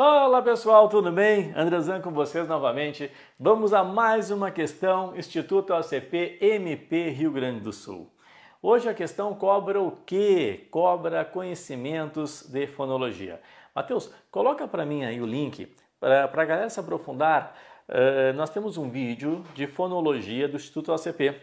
Fala pessoal, tudo bem? Andrezan com vocês novamente. Vamos a mais uma questão Instituto ACP MP Rio Grande do Sul. Hoje a questão cobra o quê? Cobra conhecimentos de fonologia. Mateus, coloca para mim aí o link para a galera se aprofundar. Uh, nós temos um vídeo de fonologia do Instituto ACP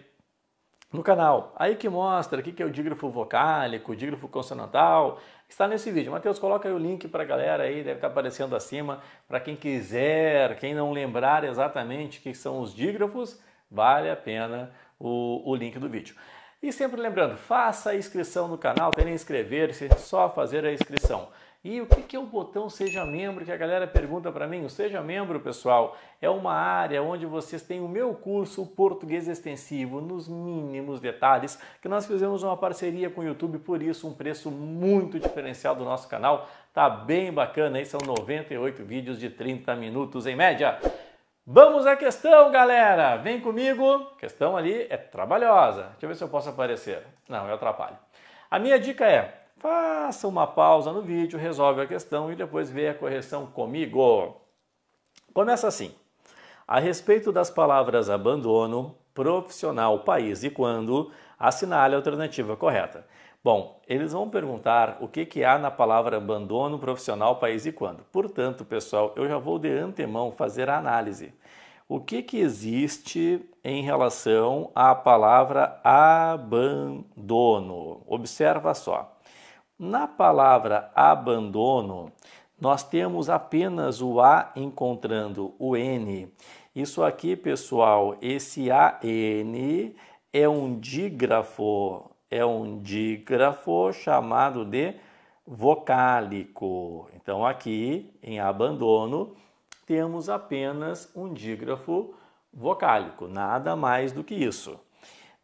no canal. Aí que mostra o que é o dígrafo vocálico, o dígrafo consonantal. Está nesse vídeo. Matheus, coloca aí o link para a galera aí, deve estar tá aparecendo acima. Para quem quiser, quem não lembrar exatamente o que são os dígrafos, vale a pena o, o link do vídeo. E sempre lembrando, faça a inscrição no canal, tem inscrever-se, só fazer a inscrição. E o que é o botão Seja Membro que a galera pergunta para mim? O Seja Membro, pessoal, é uma área onde vocês têm o meu curso o Português Extensivo nos mínimos detalhes, que nós fizemos uma parceria com o YouTube, por isso um preço muito diferencial do nosso canal. Tá bem bacana, aí são 98 vídeos de 30 minutos em média. Vamos à questão, galera! Vem comigo. A questão ali é trabalhosa. Deixa eu ver se eu posso aparecer. Não, eu é atrapalho. A minha dica é: Faça uma pausa no vídeo, resolve a questão e depois vê a correção comigo. Começa assim. A respeito das palavras abandono, profissional, país e quando, assinale a alternativa correta. Bom, eles vão perguntar o que, que há na palavra abandono profissional, país e quando. Portanto, pessoal, eu já vou de antemão fazer a análise. O que, que existe em relação à palavra abandono? Observa só. Na palavra abandono, nós temos apenas o A encontrando o N. Isso aqui, pessoal, esse AN é um dígrafo, é um dígrafo chamado de vocálico. Então, aqui em abandono, temos apenas um dígrafo vocálico, nada mais do que isso.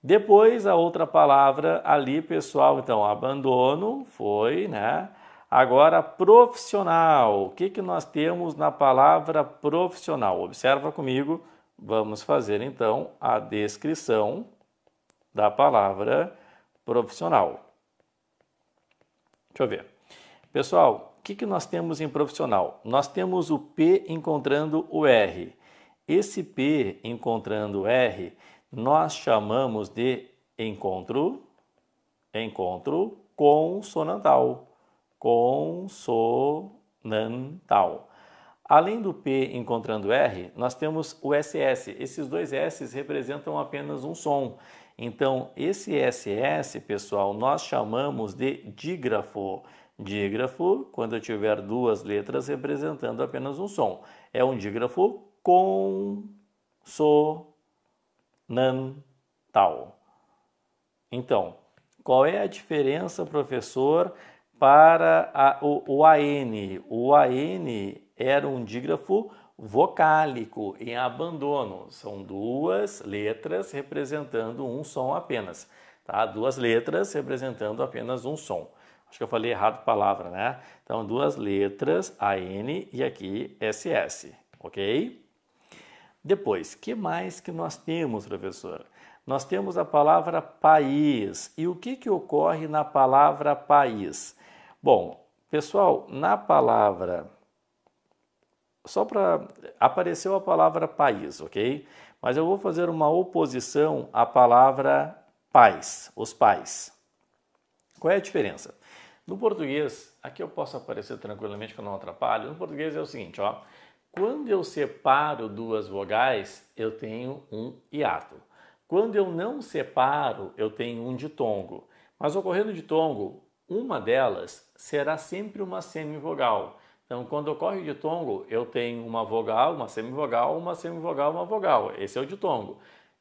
Depois a outra palavra ali, pessoal, então, abandono foi, né? Agora, profissional. O que, que nós temos na palavra profissional? Observa comigo. Vamos fazer então a descrição da palavra profissional. Deixa eu ver. Pessoal, o que, que nós temos em profissional? Nós temos o P encontrando o R. Esse P encontrando o R, nós chamamos de encontro, encontro consonantal, consonantal. Além do P encontrando R, nós temos o SS. Esses dois S representam apenas um som. Então, esse SS, pessoal, nós chamamos de dígrafo. Dígrafo, quando eu tiver duas letras representando apenas um som. É um dígrafo consonantal fundamental. Então, qual é a diferença, professor, para a, o, o AN? O AN era um dígrafo vocálico em abandono. São duas letras representando um som apenas. Tá? Duas letras representando apenas um som. Acho que eu falei errado a palavra, né? Então, duas letras, AN e aqui SS, ok? Depois, que mais que nós temos, professora? Nós temos a palavra país. E o que, que ocorre na palavra país? Bom, pessoal, na palavra. Só para. Apareceu a palavra país, ok? Mas eu vou fazer uma oposição à palavra pais, os pais. Qual é a diferença? No português, aqui eu posso aparecer tranquilamente que eu não atrapalho. No português é o seguinte, ó. Quando eu separo duas vogais, eu tenho um hiato. Quando eu não separo, eu tenho um ditongo. Mas ocorrendo ditongo, uma delas será sempre uma semivogal. Então, quando ocorre ditongo, eu tenho uma vogal, uma semivogal, uma semivogal, uma vogal. Esse é o ditongo.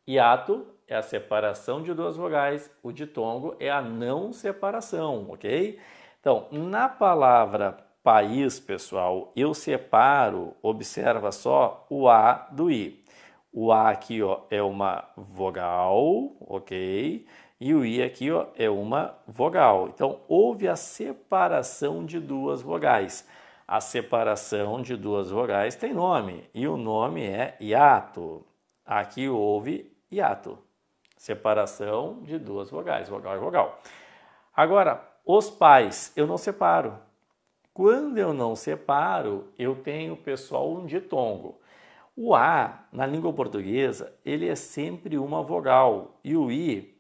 Hiato é a separação de duas vogais, o ditongo é a não separação, ok? Então, na palavra país, pessoal, eu separo, observa só, o A do I. O A aqui ó, é uma vogal, ok? E o I aqui ó, é uma vogal. Então, houve a separação de duas vogais. A separação de duas vogais tem nome, e o nome é hiato. Aqui houve hiato. Separação de duas vogais, vogal e vogal. Agora, os pais, eu não separo. Quando eu não separo, eu tenho pessoal um ditongo. O A, na língua portuguesa, ele é sempre uma vogal e o I,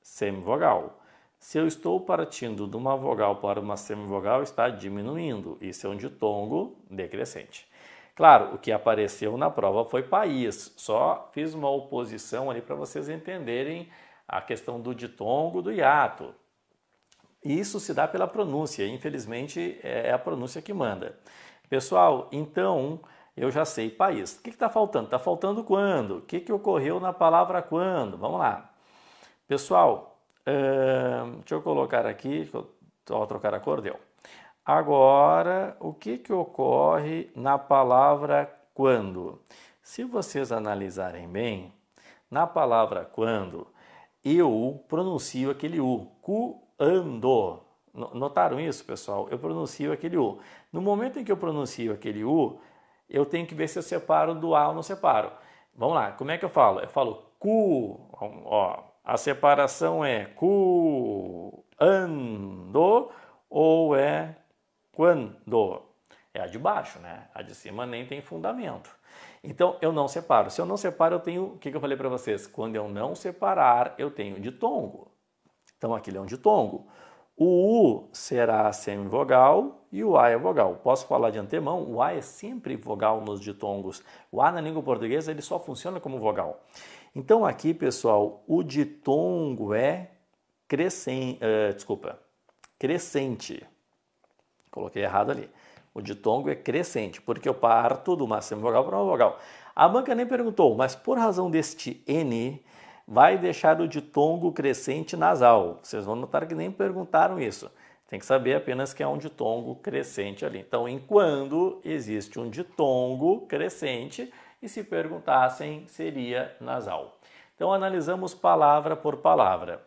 semivogal. Se eu estou partindo de uma vogal para uma semivogal, está diminuindo. Isso é um ditongo decrescente. Claro, o que apareceu na prova foi país. Só fiz uma oposição ali para vocês entenderem a questão do ditongo do hiato. E isso se dá pela pronúncia, infelizmente é, é a pronúncia que manda. Pessoal, então eu já sei país. O que está faltando? Está faltando quando? O que, que ocorreu na palavra quando? Vamos lá. Pessoal, deixa eu colocar aqui, vou trocar a cor, deu. Agora, o que, que ocorre na palavra quando? Se vocês analisarem bem, na palavra quando, eu pronuncio aquele U, cu ando. Notaram isso, pessoal? Eu pronuncio aquele U. No momento em que eu pronuncio aquele U, eu tenho que ver se eu separo do A ou não separo. Vamos lá, como é que eu falo? Eu falo cu, ó, a separação é cu, ando ou é quando. É a de baixo, né? A de cima nem tem fundamento. Então eu não separo. Se eu não separo, eu tenho. O que, que eu falei para vocês? Quando eu não separar, eu tenho de tongo. Então ele é um ditongo. O U será semivogal e o A é vogal. Posso falar de antemão, o A é sempre vogal nos ditongos. O A na língua portuguesa ele só funciona como vogal. Então aqui, pessoal, o ditongo é crescente, uh, desculpa, crescente. Coloquei errado ali. O ditongo é crescente, porque eu parto de uma semivogal para uma vogal. A banca nem perguntou, mas por razão deste N, vai deixar o ditongo crescente nasal. Vocês vão notar que nem perguntaram isso. Tem que saber apenas que é um ditongo crescente ali. Então, em quando existe um ditongo crescente e se perguntassem, seria nasal. Então, analisamos palavra por palavra.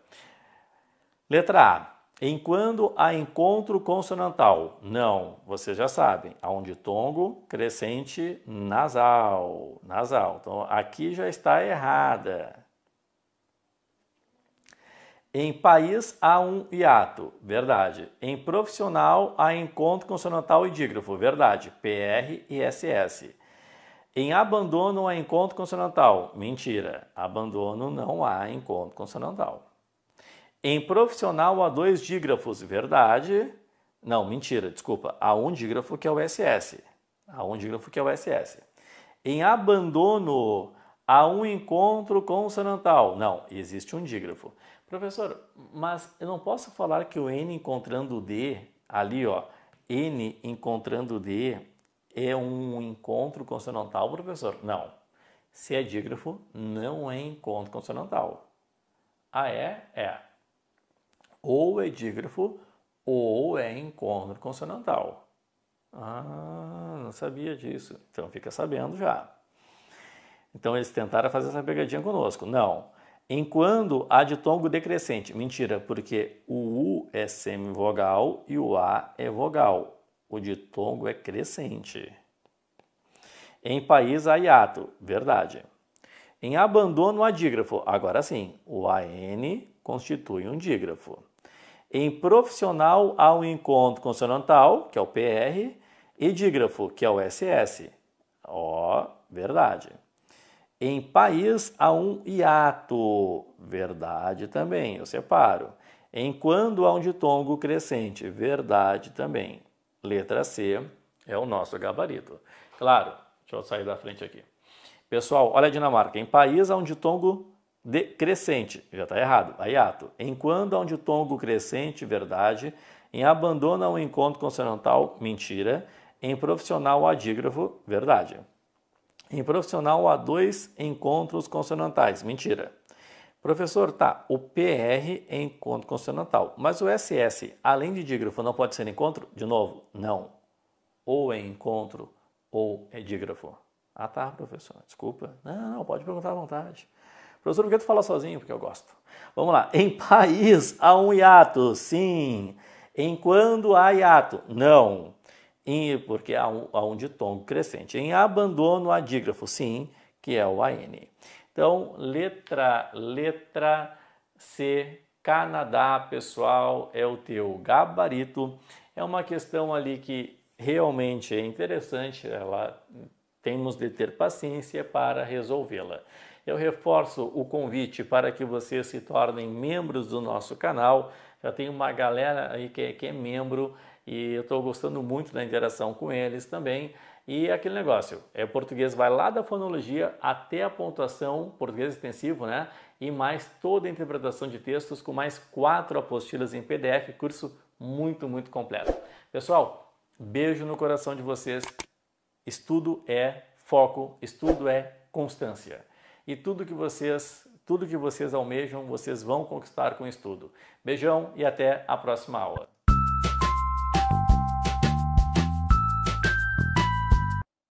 Letra A. Em quando há encontro consonantal? Não, vocês já sabem, há um ditongo crescente nasal, nasal. Então aqui já está errada. Em país há um hiato, verdade. Em profissional há encontro consonantal e dígrafo, verdade. PR e SS. Em abandono há encontro consonantal, mentira. Abandono não há encontro consonantal. Em profissional há dois dígrafos, verdade. Não, mentira, desculpa. Há um dígrafo que é o SS. Há um dígrafo que é o SS. Em abandono Há um encontro consonantal. Não, existe um dígrafo. Professor, mas eu não posso falar que o N encontrando o D, ali ó, N encontrando o D é um encontro consonantal, professor? Não. Se é dígrafo, não é encontro consonantal. Ah, é? É. Ou é dígrafo ou é encontro consonantal. Ah, não sabia disso. Então fica sabendo já. Então eles tentaram fazer essa pegadinha conosco. Não. Enquanto há ditongo decrescente. Mentira, porque o U é semivogal e o A é vogal. O ditongo é crescente. Em país há hiato. Verdade. Em abandono há dígrafo. Agora sim, o AN constitui um dígrafo. Em profissional há um encontro consonantal, que é o PR, e dígrafo, que é o SS. Ó, oh, verdade. Em país há um hiato. Verdade também, eu separo. Em quando há um ditongo crescente. Verdade também. Letra C é o nosso gabarito. Claro, deixa eu sair da frente aqui. Pessoal, olha a Dinamarca. Em país há um ditongo de crescente. Já está errado, a hiato. Em quando há um ditongo crescente, verdade. Em abandona um encontro consonantal, mentira. Em profissional, adígrafo, verdade. Em profissional, há dois encontros consonantais. Mentira. Professor, tá, o PR é encontro consonantal, mas o SS, além de dígrafo, não pode ser encontro? De novo, não. Ou é encontro ou é dígrafo. Ah, tá, professor, desculpa. Não, não, pode perguntar à vontade. Professor, por que tu fala sozinho? Porque eu gosto. Vamos lá. Em país há um hiato? Sim. Em quando há hiato? Não em, porque há um, há um ditongo crescente. Em abandono, adígrafo, sim, que é o AN. Então, letra, letra C, Canadá, pessoal, é o teu gabarito. É uma questão ali que realmente é interessante, ela temos de ter paciência para resolvê-la. Eu reforço o convite para que vocês se tornem membros do nosso canal. Já tem uma galera aí que é, que é membro e eu estou gostando muito da interação com eles também. E é aquele negócio, é o português vai lá da fonologia até a pontuação, português extensivo, né? E mais toda a interpretação de textos com mais quatro apostilas em PDF, curso muito, muito completo. Pessoal, beijo no coração de vocês. Estudo é foco, estudo é constância. E tudo que vocês, tudo que vocês almejam, vocês vão conquistar com estudo. Beijão e até a próxima aula.